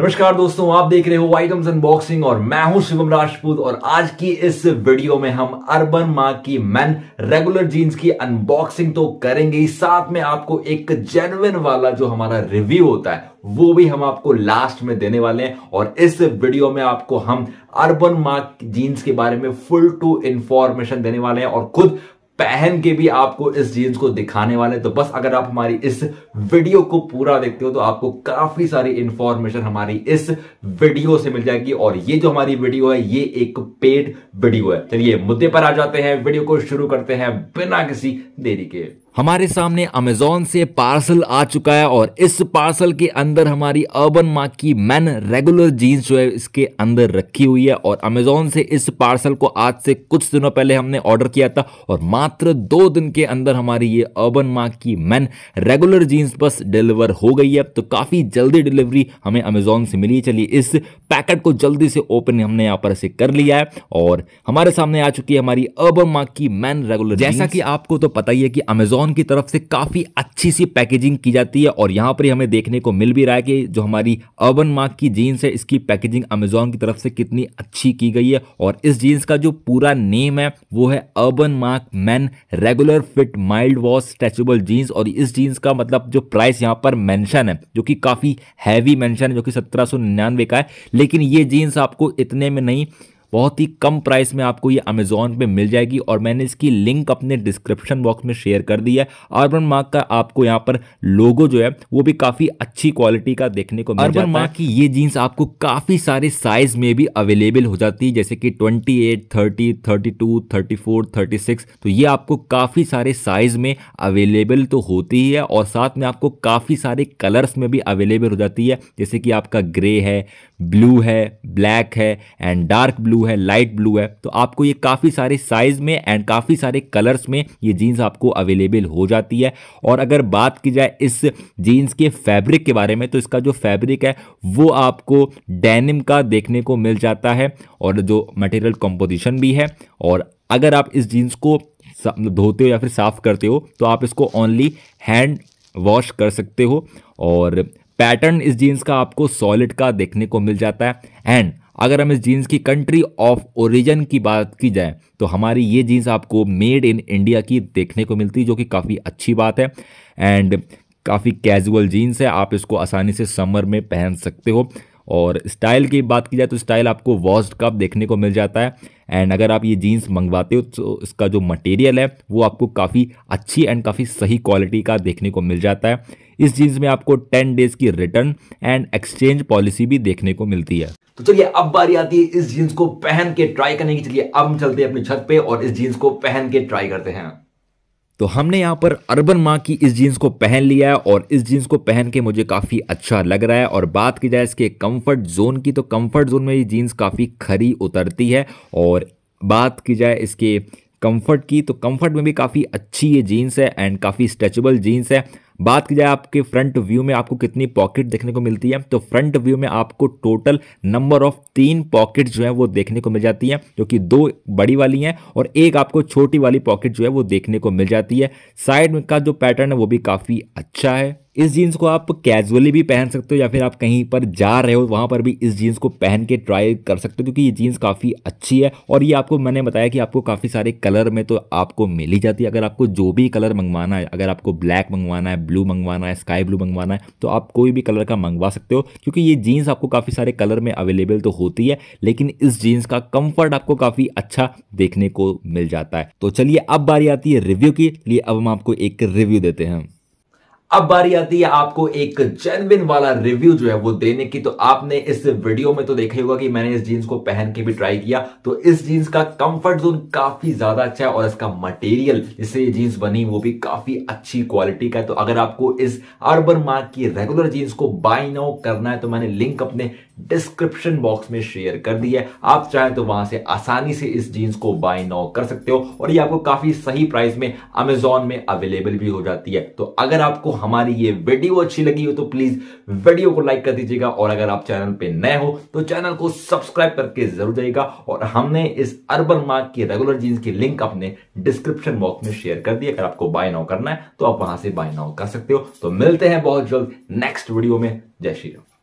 नमस्कार दोस्तों आप देख रहे हो आइटम्स अनबॉक्सिंग और मैं हूं शिवम राजपूत और आज की इस वीडियो में हम अर्बन मार्क की मैन रेगुलर जीन्स की अनबॉक्सिंग तो करेंगे ही साथ में आपको एक जेनुअन वाला जो हमारा रिव्यू होता है वो भी हम आपको लास्ट में देने वाले हैं और इस वीडियो में आपको हम अर्बन मार्क जीन्स के बारे में फुल टू इंफॉर्मेशन देने वाले हैं और खुद पहन के भी आपको इस जीन्स को दिखाने वाले तो बस अगर आप हमारी इस वीडियो को पूरा देखते हो तो आपको काफी सारी इंफॉर्मेशन हमारी इस वीडियो से मिल जाएगी और ये जो हमारी वीडियो है ये एक पेड वीडियो है चलिए मुद्दे पर आ जाते हैं वीडियो को शुरू करते हैं बिना किसी देरी के हमारे सामने अमेजोन से पार्सल आ चुका है और इस पार्सल के अंदर हमारी अर्बन मार्क की मैन रेगुलर जीन्स जो है इसके अंदर रखी हुई है और अमेजोन से इस पार्सल को आज से कुछ दिनों पहले हमने ऑर्डर किया था और मात्र दो दिन के अंदर हमारी ये अर्बन मार्क की मैन रेगुलर जीन्स बस डिलीवर हो गई है तो काफ़ी जल्दी डिलीवरी हमें अमेजोन से मिली चलिए इस पैकेट को जल्दी से ओपन हमने यहाँ पर से कर लिया है और हमारे सामने आ चुकी है हमारी अर्बन मार्क की मैन रेगुलर जैसा कि आपको तो पता ही है कि अमेजोन फॉर्म की तरफ से काफ़ी अच्छी सी पैकेजिंग की जाती है और यहाँ पर ही हमें देखने को मिल भी रहा है कि जो हमारी अर्बन मार्क की जीन्स है इसकी पैकेजिंग अमेजोन की तरफ से कितनी अच्छी की गई है और इस जीन्स का जो पूरा नेम है वो है Urban Mark man regular fit mild wash stretchable jeans और इस जीन्स का मतलब जो प्राइस यहाँ पर मैंशन है जो कि काफ़ी हैवी मैंशन है जो कि सत्रह का है लेकिन ये जीन्स आपको इतने में नहीं बहुत ही कम प्राइस में आपको ये अमेजोन पे मिल जाएगी और मैंने इसकी लिंक अपने डिस्क्रिप्शन बॉक्स में शेयर कर दी है अर्बन मार्क का आपको यहाँ पर लोगो जो है वो भी काफ़ी अच्छी क्वालिटी का देखने को मिल अर्बन मार्क की ये जीन्स आपको काफ़ी सारे साइज में भी अवेलेबल हो जाती है जैसे कि twenty eight thirty thirty two thirty four thirty six तो ये आपको काफ़ी सारे साइज में अवेलेबल तो होती ही है और साथ में आपको काफ़ी सारे कलर्स में भी अवेलेबल हो जाती है जैसे कि आपका ग्रे है ब्लू है ब्लैक है एंड डार्क ब्लू है लाइट ब्लू है तो आपको ये काफ़ी सारे साइज़ में एंड काफ़ी सारे कलर्स में ये जीन्स आपको अवेलेबल हो जाती है और अगर बात की जाए इस जीन्स के फैब्रिक के बारे में तो इसका जो फैब्रिक है वो आपको डेनिम का देखने को मिल जाता है और जो मटेरियल कंपोजिशन भी है और अगर आप इस जीन्स को धोते हो या फिर साफ़ करते हो तो आप इसको ओनली हैंड वॉश कर सकते हो और पैटर्न इस जीन्स का आपको सॉलिड का देखने को मिल जाता है एंड अगर हम इस जीन्स की कंट्री ऑफ ओरिजिन की बात की जाए तो हमारी ये जीन्स आपको मेड इन इंडिया की देखने को मिलती है जो कि काफ़ी अच्छी बात है एंड काफ़ी कैजुअल जीन्स है आप इसको आसानी से समर में पहन सकते हो और स्टाइल की बात की जाए तो स्टाइल आपको वॉस्ड कप देखने को मिल जाता है एंड अगर आप ये जीन्स मंगवाते हो तो इसका जो मटेरियल है वो आपको काफ़ी अच्छी एंड काफ़ी सही क्वालिटी का देखने को मिल जाता है इस जीन्स में आपको टेन डेज की रिटर्न एंड एक्सचेंज पॉलिसी भी देखने को मिलती है तो चलिए अब बारी आती है इस जीन्स को पहन के ट्राई करने की चलिए अब हम चलते हैं अपनी छत पे और इस जीन्स को पहन के ट्राई करते हैं तो हमने यहाँ पर अर्बन माँ की इस जीन्स को पहन लिया है और इस जीन्स को पहन के मुझे काफ़ी अच्छा लग रहा है और बात की जाए इसके कंफर्ट जोन की तो कंफर्ट जोन में ये जीन्स काफ़ी खरी उतरती है और बात की जाए इसके कंफर्ट की तो कंफर्ट में भी काफ़ी अच्छी ये जीन्स है एंड काफ़ी स्ट्रेचबल जीन्स है बात की जाए आपके फ्रंट व्यू में आपको कितनी पॉकेट देखने को मिलती है तो फ्रंट व्यू में आपको टोटल नंबर ऑफ तीन पॉकेट जो है वो देखने को मिल जाती है जो कि दो बड़ी वाली हैं और एक आपको छोटी वाली पॉकेट जो है वो देखने को मिल जाती है साइड का जो पैटर्न है वो भी काफ़ी अच्छा है इस जीन्स को आप कैजुअली भी पहन सकते हो या फिर आप कहीं पर जा रहे हो वहाँ पर भी इस जीन्स को पहन के ट्राई कर सकते हो क्योंकि ये जीन्स काफ़ी अच्छी है और ये आपको मैंने बताया कि आपको काफ़ी सारे कलर में तो आपको मिल ही जाती है अगर आपको जो भी कलर मंगवाना है अगर आपको ब्लैक मंगवाना है ब्लू मंगवाना है स्काई ब्लू मंगवाना है तो आप कोई भी कलर का मंगवा सकते हो क्योंकि ये जीन्स आपको काफ़ी सारे कलर में अवेलेबल तो होती है लेकिन इस जीन्स का कम्फर्ट आपको काफ़ी अच्छा देखने को मिल जाता है तो चलिए अब बारी आती है रिव्यू की लिए अब हम आपको एक रिव्यू देते हैं अब बारी आती है आपको एक जेनविन वाला रिव्यू जो है वो देने की तो आपने इस वीडियो में तो देखा ही होगा कि मैंने इस जीन्स को पहन के भी ट्राई किया तो इस जीन्स का कंफर्ट जोन काफी ज्यादा अच्छा है और इसका मटेरियल जिससे ये जीन्स बनी वो भी काफी अच्छी क्वालिटी का है तो अगर आपको इस अर्बन मार्क की रेगुलर जीन्स को बाई नाउ करना है तो मैंने लिंक अपने डिस्क्रिप्शन बॉक्स में शेयर कर दी है आप चाहें तो वहां से आसानी से इस जीन्स को बाय नाउ कर सकते हो और ये आपको काफी सही प्राइस में अमेजोन में अवेलेबल भी हो जाती है तो अगर आपको हमारी ये वीडियो अच्छी लगी हो तो प्लीज वीडियो को लाइक कर दीजिएगा और अगर आप चैनल पे नए हो तो चैनल को सब्सक्राइब करके जरूर जाइएगा और हमने इस अर्बन मार्क की रेगुलर जीन्स की लिंक अपने डिस्क्रिप्शन बॉक्स में शेयर कर दी अगर आपको बाय नाउ करना है तो आप वहां से बाय नाउ कर सकते हो तो मिलते हैं बहुत जल्द नेक्स्ट वीडियो में जय श्री राम